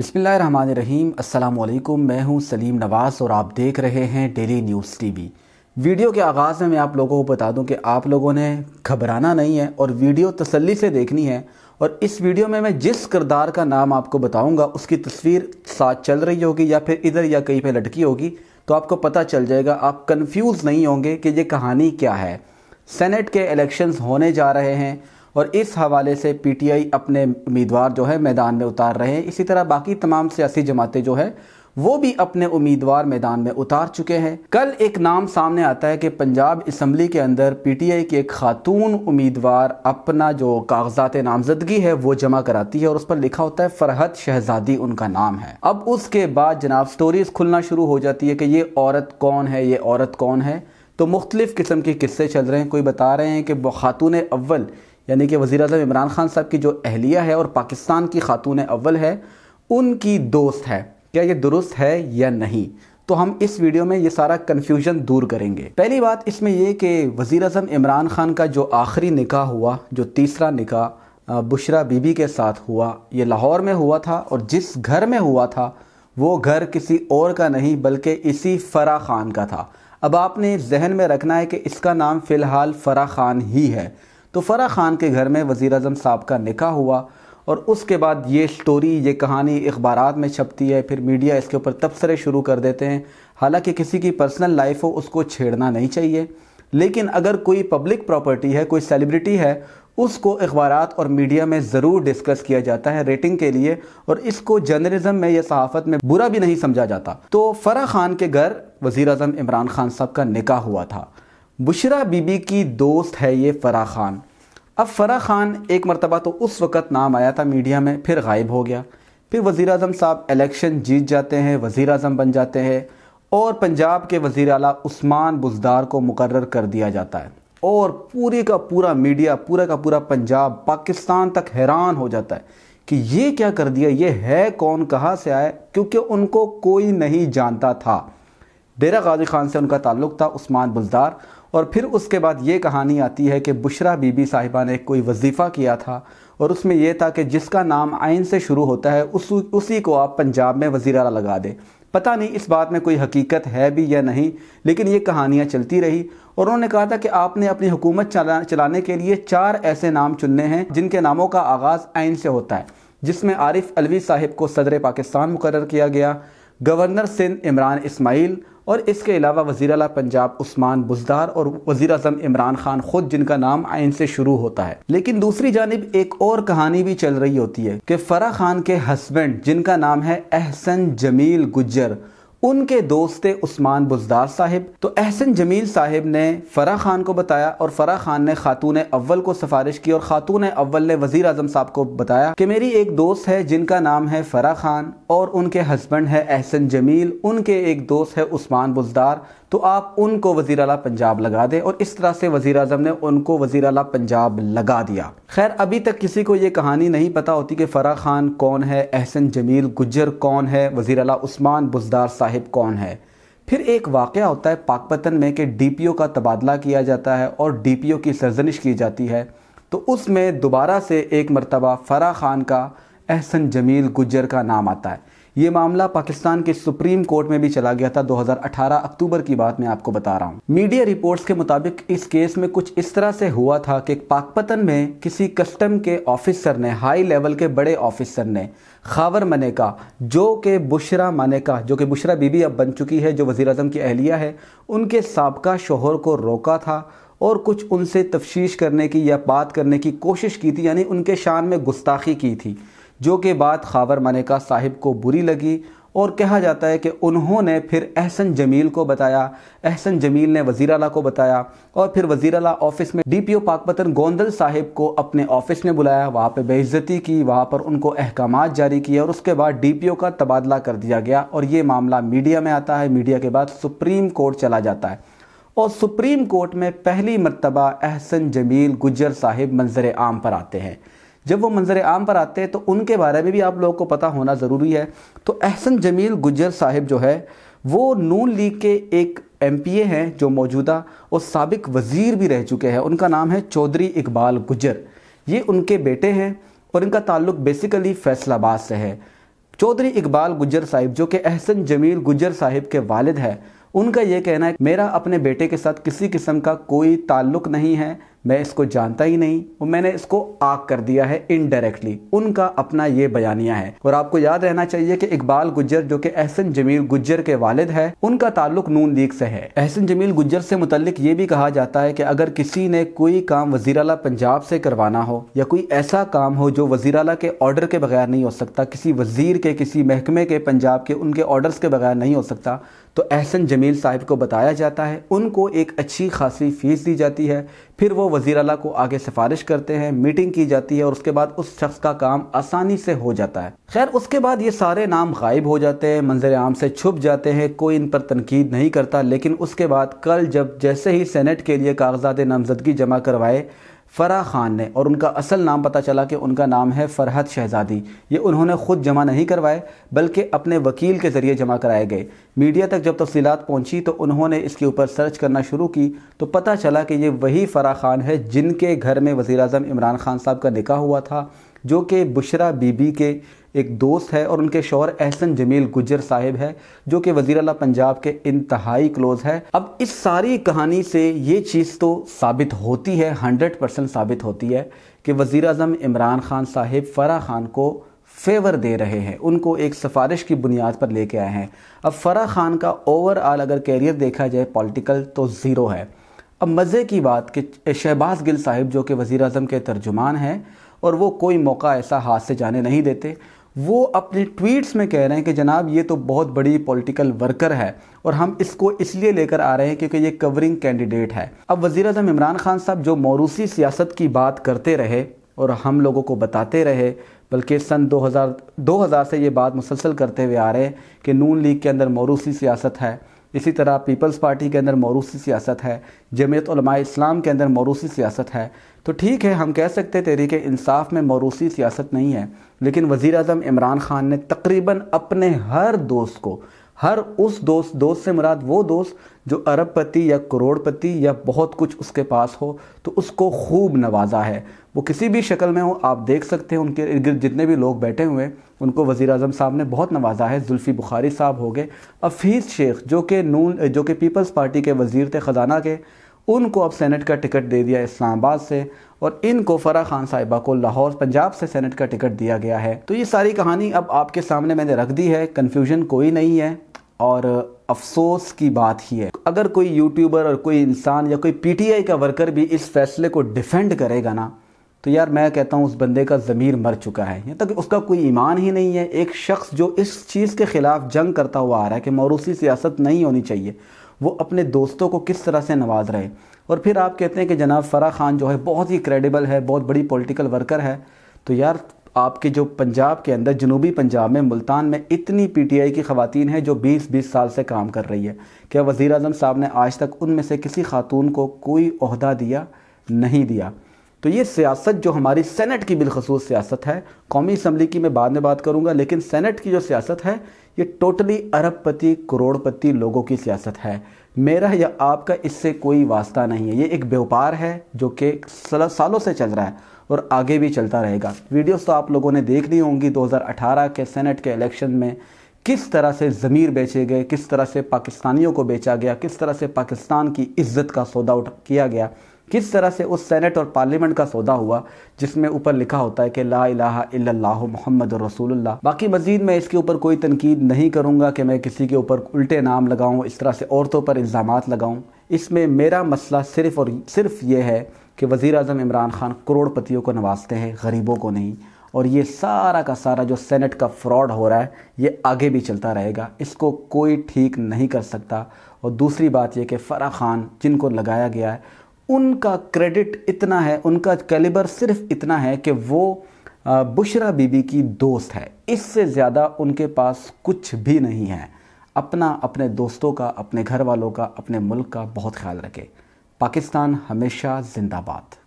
अस्सलाम वालेकुम मैं हूं सलीम नवाज़ और आप देख रहे हैं डेली न्यूज़ टीवी वीडियो के आगाज़ में मैं आप लोगों को बता दूं कि आप लोगों ने घबराना नहीं है और वीडियो तसल्ली से देखनी है और इस वीडियो में मैं जिस किरदार का नाम आपको बताऊंगा उसकी तस्वीर साथ चल रही होगी या फिर इधर या कहीं पर लटकी होगी तो आपको पता चल जाएगा आप कन्फ्यूज़ नहीं होंगे कि ये कहानी क्या है सेनेट के इलेक्शंस होने जा रहे हैं और इस हवाले से पीटीआई अपने उम्मीदवार जो है मैदान में उतार रहे हैं इसी तरह बाकी तमाम सियासी जमातें जो है वो भी अपने उम्मीदवार मैदान में उतार चुके हैं कल एक नाम सामने आता है कि पंजाब इसम्बली के अंदर पीटीआई की एक खातून उम्मीदवार अपना जो कागजात नामजदगी है वो जमा कराती है और उस पर लिखा होता है फरहत शहजादी उनका नाम है अब उसके बाद जनाब स्टोरीज खुलना शुरू हो जाती है कि ये औरत कौन है ये औरत कौन है तो मुख्तलिफ किस्म के किस्से चल रहे हैं कोई बता रहे हैं कि खातून अव्वल यानी कि वज़ी अजम इमरान खान साहब की जो अहलिया है और पाकिस्तान की खातून अव्वल है उनकी दोस्त है क्या ये दुरुस्त है या नहीं तो हम इस वीडियो में ये सारा कन्फ्यूजन दूर करेंगे पहली बात इसमें यह कि वज़ी अजम इमरान खान का जो आखिरी निका हुआ जो तीसरा निका बुशरा बीबी के साथ हुआ ये लाहौर में हुआ था और जिस घर में हुआ था वो घर किसी और का नहीं बल्कि इसी फ़रा ख़ान का था अब आपने जहन में रखना है कि इसका नाम फ़िलहाल फ़रा ख़ान ही है तो फ़रा ख़ान के घर में वज़ी अजम साहब का निका हुआ और उसके बाद ये स्टोरी ये कहानी अखबार में छपती है फिर मीडिया इसके ऊपर तबसरे शुरू कर देते हैं हालांकि किसी की पर्सनल लाइफ हो उसको छेड़ना नहीं चाहिए लेकिन अगर कोई पब्लिक प्रॉपर्टी है कोई सेलिब्रिटी है उसको अखबार और मीडिया में ज़रूर डिस्कस किया जाता है रेटिंग के लिए और इसको जर्नलिज्म में या सहाफ़त में बुरा भी नहीं समझा जाता तो फ़रा ख़ान के घर वज़ी अजम इमरान खान साहब का निका हुआ था बुशरा बीबी की दोस्त है ये फ़रा खान अब फ़रा खान एक मरतबा तो उस वक़्त नाम आया था मीडिया में फिर गायब हो गया फिर वज़ी अजम साहब इलेक्शन जीत जाते हैं वज़ी अजम बन जाते हैं और पंजाब के वज़ी अला उस्मान बुजदार को मुकर कर दिया जाता है और पूरे का पूरा मीडिया पूरा का पूरा पंजाब पाकिस्तान तक हैरान हो जाता है कि ये क्या कर दिया ये है कौन कहाँ से आए क्योंकि उनको कोई नहीं जानता था डेरा गाजी खान से उनका ताल्लुक़ था उस्मान बुजदार और फिर उसके बाद ये कहानी आती है कि बुशरा बीबी साहिबा ने कोई वजीफ़ा किया था और उसमें यह था कि जिसका नाम आयन से शुरू होता है उस उसी को आप पंजाब में वज़ी अला लगा दें पता नहीं इस बात में कोई हकीकत है भी या नहीं लेकिन ये कहानियाँ चलती रही और उन्होंने कहा था कि आपने अपनी हुकूमत चला, चलाने के लिए चार ऐसे नाम चुनने हैं जिनके नामों का आगाज़ आयन से होता है जिसमें आरिफ अलवी साहिब को सदर पाकिस्तान मुकर किया गया गवर्नर सिंध इमरान इसमाइल और इसके अलावा वज़ी अला पंजाब उस्मान बुजदार और वज़ी अजम इमरान खान खुद जिनका नाम आयन से शुरू होता है लेकिन दूसरी जानब एक और कहानी भी चल रही होती है कि फ़रा खान के हस्बैंड जिनका नाम है एहसन जमील गुज्जर उनके दोस्त उस्मान बुजदार साहिब तो अहसन जमील साहिब ने फराह ख़ान को बताया और फराह ख़ान ने खातून अव्वल को सिफारिश की और ख़ातून अव्वल ने वज़ी अजम साहब को बताया कि मेरी एक दोस्त है जिनका नाम है फराह ख़ान और उनके हस्बैंड है एहसन जमील उनके एक दोस्त है उस्मान बुजदार तो आप उनको वजीर अला पंजाब लगा दें और इस तरह से वजीर अजम ने उनको वज़ी अला पंजाब लगा दिया खैर अभी तक किसी को ये कहानी नहीं पता होती कि फराह ख़ान कौन है एहसन जमील गुजर कौन है वज़ी अला उस्मान बुजदार साहब साहिब कौन है फिर एक वाक़ होता है पाकपतन में कि डीपीओ का तबादला किया जाता है और डीपीओ की सरजनिश की जाती है तो उसमें दोबारा से एक मरतबा फ़रा ख़ान का एहसन जमील गुजर का नाम आता है ये मामला पाकिस्तान के सुप्रीम कोर्ट में भी चला गया था 2018 अक्टूबर की बात मैं आपको बता रहा हूँ मीडिया रिपोर्ट्स के मुताबिक इस केस में कुछ इस तरह से हुआ था कि पाकपतन में किसी कस्टम के ऑफिसर ने हाई लेवल के बड़े ऑफिसर ने खावर मनेका जो के बुशरा मनेका जो कि बुशरा बीबी अब बन चुकी है जो वजी अजम की अहलिया है उनके सबका शोहर को रोका था और कुछ उनसे तफशीश करने की या बात करने की कोशिश की थी यानी उनके शान में गुस्ताखी की थी जो कि बात खावर मनिका साहिब को बुरी लगी और कहा जाता है कि उन्होंने फिर एहसन जमील को बताया एहसन जमील ने वज़ी अला को बताया और फिर वज़ी अला ऑफिस में D P O Pakpattan Gondal Sahib को अपने ऑफिस में बुलाया वहाँ पर बेइज्जती की वहाँ पर उनको अहकाम जारी किए और उसके बाद डी पी ओ का तबादला कर दिया गया और ये मामला मीडिया में आता है मीडिया के बाद सुप्रीम कोर्ट चला जाता है और सुप्रीम कोर्ट में पहली मरतबा एहसन जमील गुजर साहिब मंजर आम पर आते हैं जब वो मंजर आम पर आते हैं तो उनके बारे में भी आप लोगों को पता होना ज़रूरी है तो अहसन जमील गुजर साहिब जो है वो नून लीग के एक एम हैं जो मौजूदा और सबक वज़ीर भी रह चुके हैं उनका नाम है चौधरी इकबाल गुजर ये उनके बेटे हैं और इनका ताल्लुक बेसिकली फैसलाबाद से है चौधरी इकबाल गुजर साहिब जो कि अहसन जमील गुजर साहिब के वालिद हैं उनका ये कहना है मेरा अपने बेटे के साथ किसी किस्म का कोई ताल्लुक नहीं है मैं इसको जानता ही नहीं और मैंने इसको आग कर दिया है इनडायरेक्टली उनका अपना ये बयानिया है और आपको याद रहना चाहिए कि इकबाल गुज्जर जो कि एहसन जमील गुज्जर के वालिद है उनका ताल्लुक नून लीग से है एहसन जमील गुज्जर से मुतलिक ये भी कहा जाता है कि अगर किसी ने कोई काम वजीर अला पंजाब से करवाना हो या कोई ऐसा काम हो जो वजीर अला के ऑर्डर के बगैर नहीं हो सकता किसी वजीर के किसी महकमे के पंजाब के उनके ऑर्डर के बगैर नहीं हो सकता तो एहसन जमील साहिब को बताया जाता है उनको एक अच्छी खासी फीस दी जाती है फिर वो वज़ी अला को आगे सिफारिश करते हैं मीटिंग की जाती है और उसके बाद उस शख्स का काम आसानी से हो जाता है खैर उसके बाद ये सारे नाम गायब हो जाते हैं मंजर आम से छुप जाते हैं कोई इन पर तनकीद नहीं करता लेकिन उसके बाद कल जब जैसे ही सेनेट के लिए कागजात नामजदगी जमा करवाए फ़रा ख़ान ने और उनका असल नाम पता चला कि उनका नाम है फ़रहत शहज़ादी ये उन्होंने ख़ुद जमा नहीं करवाए बल्कि अपने वकील के ज़रिए जमा कराए गए मीडिया तक जब तफसीत पहुँची तो उन्होंने इसके ऊपर सर्च करना शुरू की तो पता चला कि ये वही फ़रा ख़ान है जिनके घर में वज़ी अजम इमरान ख़ान साहब का निका हुआ था जो कि बुशरा बीबी के एक दोस्त है और उनके शोहर एहसन जमील गुजर साहिब है जो कि वजीर अला पंजाब के इंतहाई क्लोज है अब इस सारी कहानी से ये चीज़ तो साबित होती है हंड्रेड परसेंट साबित होती है कि वज़ी अजम इमरान खान साहिब फ़रा खान को फेवर दे रहे हैं उनको एक सिफारिश की बुनियाद पर लेके आए हैं अब फ़रा खान का ओवरऑल अगर कैरियर देखा जाए पॉलिटिकल तो ज़ीरो है अब मज़े की बात कि शहबाज गिल साहिब जो कि वज़ी अजम के तर्जुमान हैं और वो कोई मौका ऐसा हाथ से जाने नहीं देते वो अपने ट्वीट्स में कह रहे हैं कि जनाब ये तो बहुत बड़ी पॉलिटिकल वर्कर है और हम इसको इसलिए लेकर आ रहे हैं क्योंकि ये कवरिंग कैंडिडेट है अब वजीर अजम इमरान खान साहब जो मौरूसी सियासत की बात करते रहे और हम लोगों को बताते रहे बल्कि सन 2000 2000 से ये बात मुसलसल करते हुए आ रहे हैं कि नून लीग के अंदर मौरूसी सियासत है इसी तरह पीपल्स पार्टी के अंदर मौरूसी सियासत है जमीयत इस्लाम के अंदर मौरूसी सियासत है तो ठीक है हम कह सकते तहरीक इंसाफ में मौरूसी सियासत नहीं है लेकिन वज़ी अजम इमरान ख़ान ने तकरीबन अपने हर दोस्त को हर उस दोस्त दोस्त से मुराद वो दोस्त जो अरबपति या करोड़पति या बहुत कुछ उसके पास हो तो उसको खूब नवाजा है वो किसी भी शक्ल में हो आप देख सकते हैं उनके इर्द जितने भी लोग बैठे हुए हैं उनको वज़ी अजम साहब ने बहुत नवाजा है जुल्फ़ी बुखारी साहब हो गए अफीज़ शेख जो कि नून जो कि पीपल्स पार्टी के वज़ी थे ख़जाना के उनको अब सेनेट का टिकट दे दिया इस्लामाबाद से और इनको फराह खान साहिबा को लाहौर पंजाब से सेनेट का टिकट दिया गया है तो ये सारी कहानी अब आपके सामने मैंने रख दी है कन्फ्यूजन कोई नहीं है और अफसोस की बात ही है अगर कोई यूट्यूबर और कोई इंसान या कोई पीटीआई का वर्कर भी इस फैसले को डिफेंड करेगा ना तो यार मैं कहता हूँ उस बंदे का ज़मीर मर चुका है यहाँ तक उसका कोई ईमान ही नहीं है एक शख्स जो इस चीज़ के ख़िलाफ़ जंग करता हुआ आ रहा है कि मौरूसी सियासत नहीं होनी चाहिए वो अपने दोस्तों को किस तरह से नवाज रहे और फिर आप कहते हैं कि जनाब फ़रा ख़ान जो है बहुत ही क्रेडिबल है बहुत बड़ी पॉलिटिकल वर्कर है तो यार आपके जो पंजाब के अंदर जनूबी पंजाब में मुल्तान में इतनी पीटीआई की खातन हैं जो 20-20 साल से काम कर रही है क्या वज़ी अजम साहब ने आज तक उनमें से किसी खातून को कोई अहदा दिया नहीं दिया तो ये सियासत जो हमारी सेनेट की बिलखसूस सियासत है कौमी असम्बली की मैं बाद में बात करूँगा लेकिन सेनेट की जो सियासत है ये टोटली अरबपति करोड़पति लोगों की सियासत है मेरा या आपका इससे कोई वास्ता नहीं है ये एक व्यापार है जो कि सालों से चल रहा है और आगे भी चलता रहेगा वीडियोस तो आप लोगों ने देख ली होंगी 2018 के सेनेट के इलेक्शन में किस तरह से ज़मीर बेचे गए किस तरह से पाकिस्तानियों को बेचा गया किस तरह से पाकिस्तान की इज्जत का सौदा उठा किया गया किस तरह से उस सेनेट और पार्लियामेंट का सौदा हुआ जिसमें ऊपर लिखा होता है कि ला अला मोहम्मद रसूलुल्लाह बाकी मजीद मैं इसके ऊपर कोई तनकीद नहीं करूँगा कि मैं किसी के ऊपर उल्टे नाम लगाऊँ इस तरह से औरतों पर इल्ज़ाम लगाऊँ इसमें मेरा मसला सिर्फ़ और सिर्फ ये है कि वज़ी अजम इमरान खान करोड़पतियों को नवाजते हैं गरीबों को नहीं और ये सारा का सारा जो सेनेट का फ्रॉड हो रहा है ये आगे भी चलता रहेगा इसको कोई ठीक नहीं कर सकता और दूसरी बात यह कि फ़रा खान जिनको लगाया गया है उनका क्रेडिट इतना है उनका कैलिबर सिर्फ इतना है कि वो बुशरा बीबी की दोस्त है इससे ज़्यादा उनके पास कुछ भी नहीं है अपना अपने दोस्तों का अपने घर वालों का अपने मुल्क का बहुत ख्याल रखें पाकिस्तान हमेशा जिंदाबाद